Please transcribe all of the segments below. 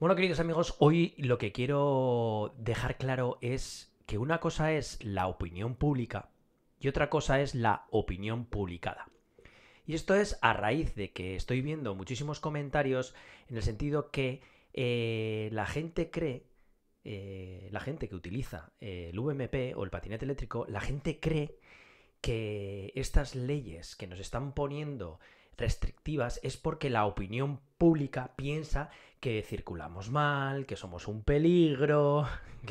Bueno, queridos amigos, hoy lo que quiero dejar claro es que una cosa es la opinión pública y otra cosa es la opinión publicada. Y esto es a raíz de que estoy viendo muchísimos comentarios en el sentido que eh, la gente cree, eh, la gente que utiliza eh, el VMP o el patinete eléctrico, la gente cree que estas leyes que nos están poniendo restrictivas es porque la opinión pública piensa que circulamos mal, que somos un peligro,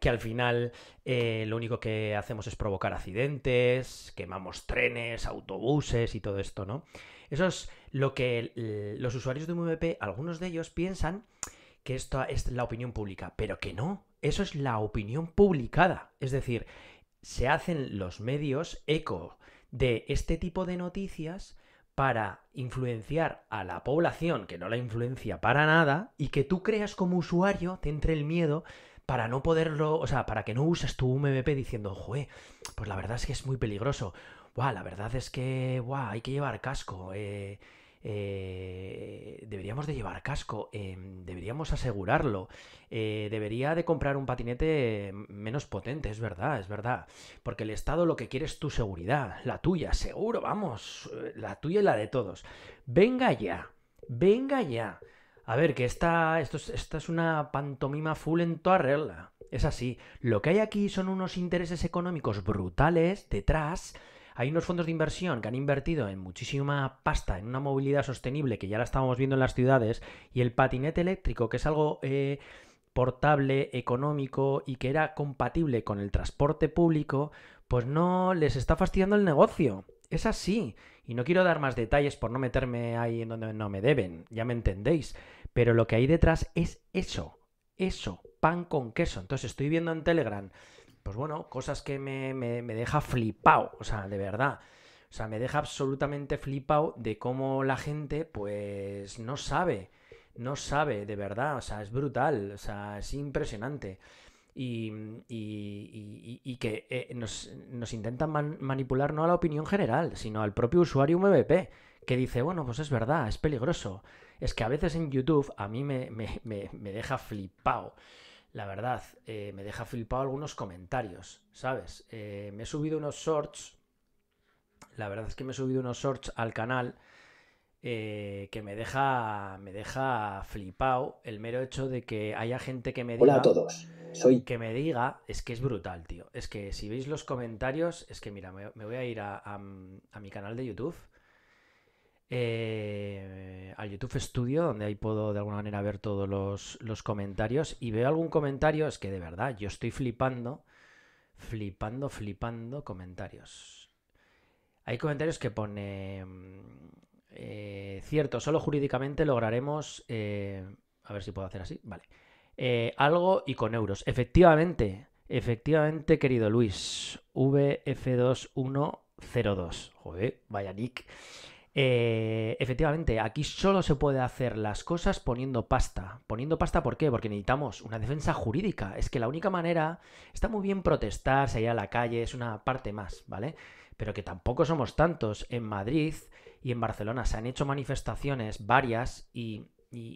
que, al final eh, lo único que hacemos es provocar accidentes, quemamos trenes, autobuses y todo esto, ¿no? Eso es lo que los usuarios de un MVP, algunos de ellos piensan que esto es la opinión pública, pero que no, eso es la opinión publicada, es decir, se hacen los medios eco de este tipo de noticias para influenciar a la población que no la influencia para nada y que tú creas como usuario, te entre el miedo para no poderlo, o sea, para que no uses tu MVP diciendo, joder, pues la verdad es que es muy peligroso, Buah, la verdad es que buah, hay que llevar casco, eh, eh, deberíamos de llevar casco, em, deberíamos asegurarlo, eh, debería de comprar un patinete menos potente, es verdad, es verdad, porque el Estado lo que quiere es tu seguridad, la tuya, seguro, vamos, eh, la tuya y la de todos. Venga ya, venga ya. A ver, que esta, esto esta es una pantomima full en toda regla. Es así. Lo que hay aquí son unos intereses económicos brutales detrás hay unos fondos de inversión que han invertido en muchísima pasta, en una movilidad sostenible que ya la estábamos viendo en las ciudades, y el patinete eléctrico, que es algo... Eh, portable, económico y que era compatible con el transporte público, pues no les está fastidiando el negocio. Es así. Y no quiero dar más detalles por no meterme ahí en donde no me deben, ya me entendéis. Pero lo que hay detrás es eso. Eso, pan con queso. Entonces estoy viendo en Telegram pues bueno, cosas que me, deja flipado, o sea, de verdad. O sea, me deja absolutamente flipado de cómo la gente, pues, no sabe, no sabe, de verdad, o sea, es brutal, o sea, es impresionante. Y, y, y, que eh, nos, nos, intentan manipular no a la opinión general, sino al propio usuario MVP, que dice, bueno, pues es verdad, es peligroso. Es que a veces en YouTube a mí me, me deja flipado la verdad, eh, me deja flipado algunos comentarios, ¿sabes? Eh, me he subido unos shorts, la verdad es que me he subido unos shorts al canal eh, que me deja, me deja flipado el mero hecho de que haya gente que me diga... Hola a todos, soy... Que me diga, es que es brutal, tío. Es que si veis los comentarios, es que mira, me, voy a ir a mi canal de YouTube eh, al YouTube Studio, donde ahí puedo de alguna manera ver todos los, comentarios. Y veo algún comentario, es que de verdad, yo estoy flipando, flipando, flipando comentarios. Hay comentarios que pone... Mm, eh, cierto, solo jurídicamente lograremos... Eh, a ver si puedo hacer así, vale. algo y con euros. Efectivamente, efectivamente, querido Luis, VF2102. Joder, vaya nick. Eh, efectivamente, aquí solo se puede hacer las cosas poniendo pasta. Poniendo pasta, ¿por qué? Porque necesitamos una defensa jurídica. Es que la única manera está muy bien protestar, salir a la calle, es una parte más, ¿vale? Pero que tampoco somos tantos. En Madrid y en Barcelona se han hecho manifestaciones varias y,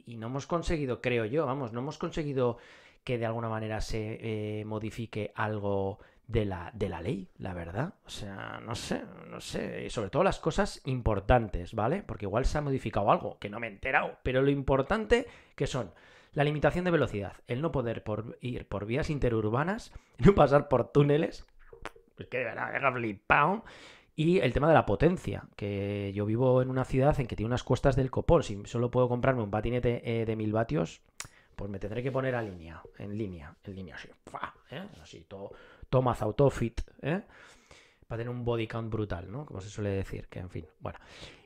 no hemos conseguido, creo yo, vamos, no hemos conseguido que de alguna manera se eh, modifique algo de la, ley, la verdad. O sea, no sé, no sé. Y sobre todo las cosas importantes, ¿vale? Porque igual se ha modificado algo que no me he enterado. Pero lo importante que son la limitación de velocidad, el no poder por, ir por vías interurbanas, no pasar por túneles. que de verdad, deja flipado. Y el tema de la potencia, que yo vivo en una ciudad en que tiene unas cuestas del copón. Si solo puedo comprarme un patinete eh, de mil vatios, pues me tendré que poner a línea, en línea, en línea así, ¿Eh? así todo, Thomas Autofit, ¿eh? para tener un body count brutal, ¿no? Como se suele decir, que en fin, bueno.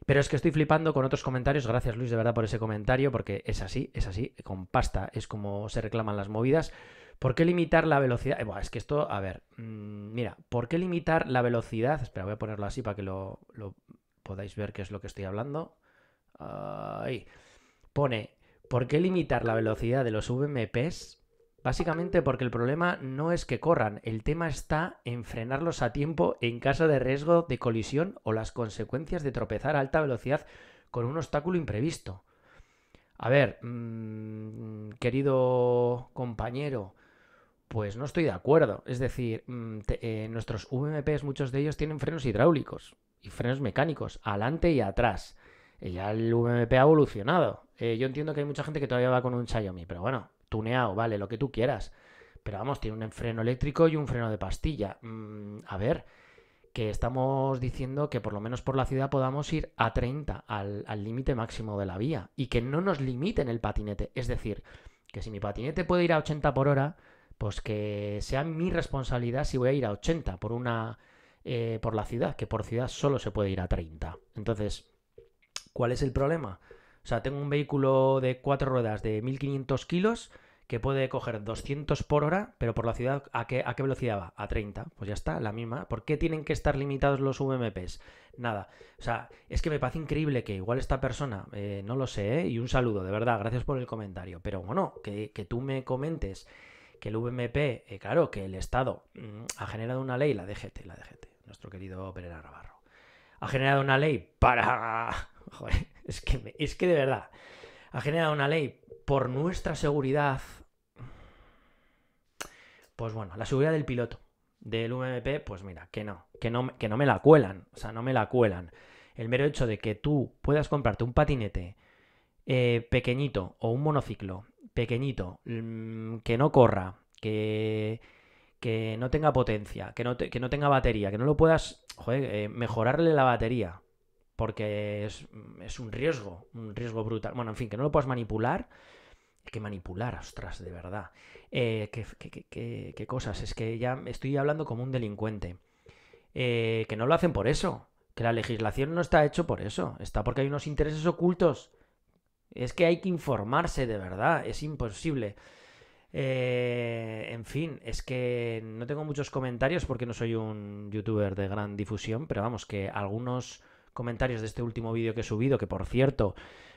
Pero es que estoy flipando con otros comentarios, gracias Luis de verdad por ese comentario, porque es así, es así, con pasta es como se reclaman las movidas. ¿Por qué limitar la velocidad? Eh, es que esto, a ver, mm, mira, ¿por qué limitar la velocidad? Espera, voy a ponerlo así para que lo, lo podáis ver qué es lo que estoy hablando. Ahí. Pone, ¿por qué limitar la velocidad de los VMPs Básicamente porque el problema no es que corran, el tema está en frenarlos a tiempo en caso de riesgo de colisión o las consecuencias de tropezar a alta velocidad con un obstáculo imprevisto. A ver, mm, querido compañero, pues no estoy de acuerdo. Es decir, mm, eh, nuestros VMPs, muchos de ellos tienen frenos hidráulicos y frenos mecánicos, adelante y atrás. Eh, ya el VMP ha evolucionado. Eh, yo entiendo que hay mucha gente que todavía va con un Xiaomi, pero bueno, tuneado, vale, lo que tú quieras. Pero vamos, tiene un freno eléctrico y un freno de pastilla. Mm, a ver, que estamos diciendo que por lo menos por la ciudad podamos ir a 30, al límite máximo de la vía, y que no nos limiten el patinete. Es decir, que si mi patinete puede ir a 80 por hora, pues que sea mi responsabilidad si voy a ir a 80 por una eh, por la ciudad, que por ciudad solo se puede ir a 30. Entonces, ¿cuál es el problema? O sea, tengo un vehículo de cuatro ruedas de 1500 kilos que puede coger 200 por hora, pero por la ciudad, ¿a qué, ¿a qué velocidad va? A 30. Pues ya está, la misma. ¿Por qué tienen que estar limitados los VMPs? Nada. O sea, es que me parece increíble que igual esta persona, eh, no lo sé, ¿eh? y un saludo, de verdad, gracias por el comentario. Pero bueno, que, tú me comentes que el VMP, eh, claro, que el Estado mm, ha generado una ley, la DGT, la DGT, nuestro querido Pereira Navarro, ha generado una ley para... Joder, es que, es que de verdad, ha generado una ley por nuestra seguridad pues bueno, la seguridad del piloto del MMP, pues mira, que no, que no, que no me la cuelan, o sea, no me la cuelan. El mero hecho de que tú puedas comprarte un patinete eh, pequeñito o un monociclo pequeñito, mm, que no corra, que, que no tenga potencia, que no, que no tenga batería, que no lo puedas joder, eh, mejorarle la batería, porque es, es, un riesgo, un riesgo brutal. Bueno, en fin, que no lo puedas manipular que manipular, ostras, de verdad. Eh, ¿qué, qué, cosas? Es que ya estoy hablando como un delincuente. Eh, que no lo hacen por eso. Que la legislación no está hecho por eso. Está porque hay unos intereses ocultos. Es que hay que informarse de verdad. Es imposible. Eh, en fin, es que no tengo muchos comentarios porque no soy un youtuber de gran difusión, pero vamos, que algunos comentarios de este último vídeo que he subido, que por cierto,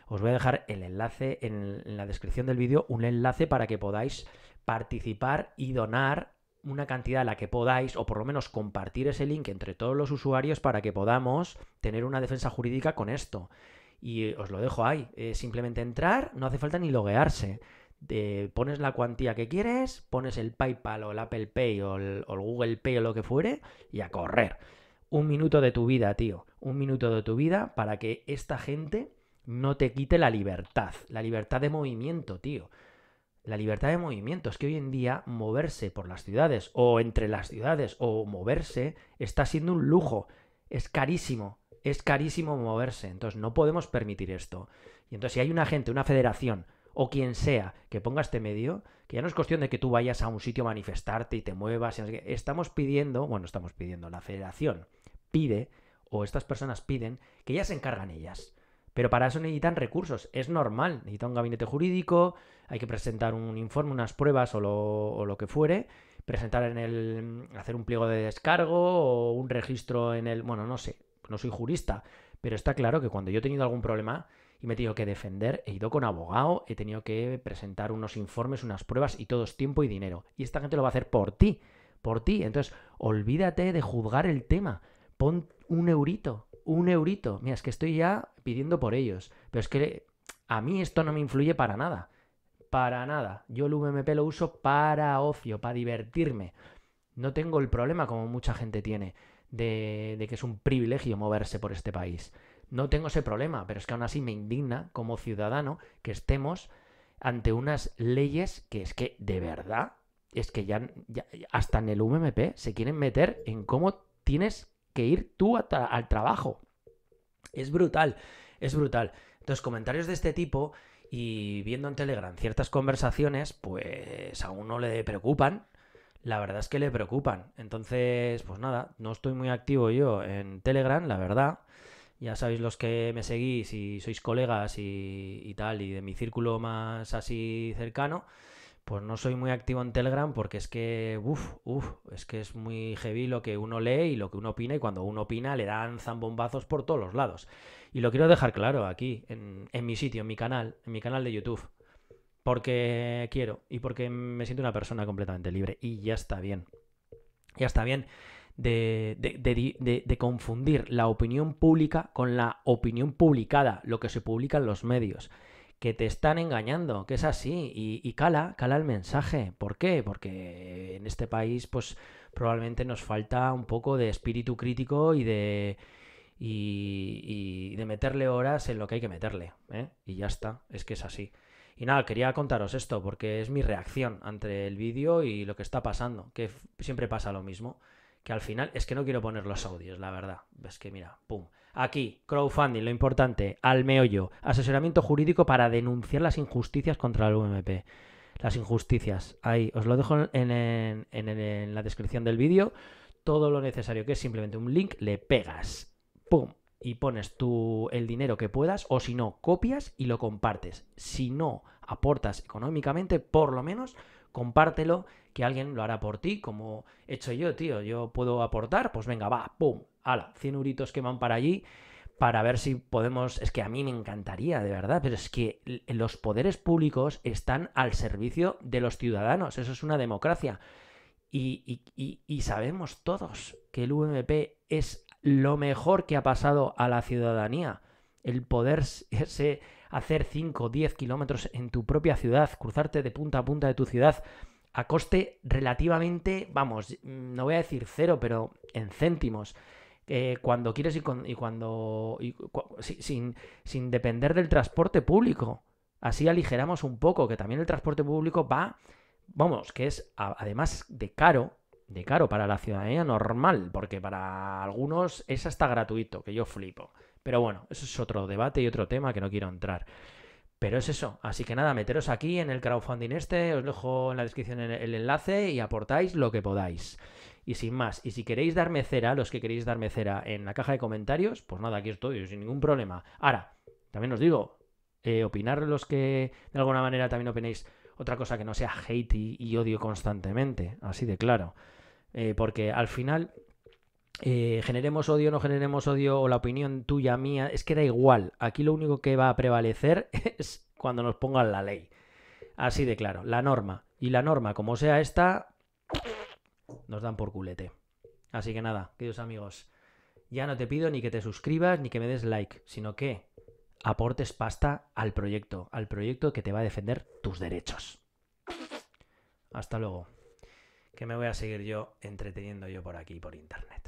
os voy a dejar el enlace en, la descripción del vídeo, un enlace para que podáis participar y donar una cantidad a la que podáis, o por lo menos compartir ese link entre todos los usuarios para que podamos tener una defensa jurídica con esto. Y eh, os lo dejo ahí. Eh, simplemente entrar, no hace falta ni loguearse. Eh, pones la cuantía que quieres, pones el PayPal o el Apple Pay o el Google Pay o lo que fuere, y a correr. Un minuto de tu vida, tío. Un minuto de tu vida para que esta gente no te quite la libertad, la libertad de movimiento, tío. La libertad de movimiento es que hoy en día moverse por las ciudades o entre las ciudades o moverse está siendo un lujo. Es carísimo, es carísimo moverse. Entonces no podemos permitir esto. Y entonces si hay una gente, una federación o quien sea que ponga este medio, que ya no es cuestión de que tú vayas a un sitio a manifestarte y te muevas. Estamos pidiendo, bueno, estamos pidiendo, la federación pide o estas personas piden que ya se encargan ellas. Pero para eso necesitan recursos, es normal. Necesitan un gabinete jurídico, hay que presentar un informe, unas pruebas o lo, o lo que fuere, presentar en el. hacer un pliego de descargo o un registro en el. Bueno, no sé, no soy jurista, pero está claro que cuando yo he tenido algún problema y me he tenido que defender, he ido con abogado, he tenido que presentar unos informes, unas pruebas y todo tiempo y dinero. Y esta gente lo va a hacer por ti, por ti. Entonces, olvídate de juzgar el tema. Pon un eurito, un eurito. Mira, es que estoy ya pidiendo por ellos. Pero es que a mí esto no me influye para nada. Para nada. Yo el VMP lo uso para ocio, para divertirme. No tengo el problema como mucha gente tiene de, que es un privilegio moverse por este país. No tengo ese problema, pero es que aún así me indigna como ciudadano que estemos ante unas leyes que es que de verdad, es que ya, hasta en el UMP se quieren meter en cómo tienes que ir tú al trabajo. Es brutal, es brutal. Entonces, comentarios de este tipo y viendo en Telegram ciertas conversaciones, pues a uno le preocupan. La verdad es que le preocupan. Entonces, pues nada, no estoy muy activo yo en Telegram, la verdad. Ya sabéis los que me seguís y sois colegas y, y tal, y de mi círculo más así cercano. Pues no soy muy activo en Telegram porque es que, es que es muy heavy lo que uno lee y lo que uno opina y cuando uno opina le dan zambombazos por todos los lados. Y lo quiero dejar claro aquí, en, mi sitio, en mi canal, en mi canal de YouTube. Porque quiero y porque me siento una persona completamente libre y ya está bien. Ya está bien. De, de, confundir la opinión pública con la opinión publicada, lo que se publica en los medios que te están engañando, que es así, y, cala, cala el mensaje. ¿Por qué? Porque en este país, pues probablemente nos falta un poco de espíritu crítico y de. Y, de meterle horas en lo que hay que meterle. ¿eh? Y ya está, es que es así. Y nada, quería contaros esto porque es mi reacción ante el vídeo y lo que está pasando, que siempre pasa lo mismo, que al final es que no quiero poner los audios, la verdad. Es que mira, pum. Aquí, crowdfunding, lo importante, al meollo, asesoramiento jurídico para denunciar las injusticias contra el UMP. Las injusticias, ahí, os lo dejo en, en la descripción del vídeo, todo lo necesario, que es simplemente un link, le pegas. ¡Pum! y pones tú el dinero que puedas o si no, copias y lo compartes. Si no aportas económicamente, por lo menos compártelo que alguien lo hará por ti, como he hecho yo, tío. Yo puedo aportar, pues venga, va, pum, ala, 100 euritos que van para allí para ver si podemos... Es que a mí me encantaría, de verdad, pero es que los poderes públicos están al servicio de los ciudadanos, eso es una democracia. Y, sabemos todos que el UMP es lo mejor que ha pasado a la ciudadanía. El poder hacer 5, 10 kilómetros en tu propia ciudad, cruzarte de punta a punta de tu ciudad, a coste relativamente, vamos, no voy a decir cero, pero en céntimos. Eh, cuando quieres y, y cuando. sin, depender del transporte público. Así aligeramos un poco, que también el transporte público va, vamos, que es además de caro, de caro para la ciudadanía normal, porque para algunos es hasta gratuito, que yo flipo. Pero bueno, eso es otro debate y otro tema que no quiero entrar. Pero es eso, así que nada, meteros aquí en el crowdfunding este, os dejo en la descripción el enlace y aportáis lo que podáis. Y sin más, y si queréis darme cera, los que queréis darme cera en la caja de comentarios, pues nada, aquí estoy, sin ningún problema. Ahora, también os digo, eh, opinar los que de alguna manera también opinéis otra cosa que no sea hate y odio constantemente, así de claro. Eh, porque al final, eh, generemos odio no generemos odio, o la opinión tuya, mía, es que da igual. Aquí lo único que va a prevalecer es cuando nos pongan la ley. Así de claro, la norma. Y la norma, como sea esta, nos dan por culete. Así que nada, queridos amigos, ya no te pido ni que te suscribas ni que me des like, sino que aportes pasta al proyecto, al proyecto que te va a defender tus derechos. Hasta luego que me voy a seguir yo entreteniendo yo por aquí, por internet.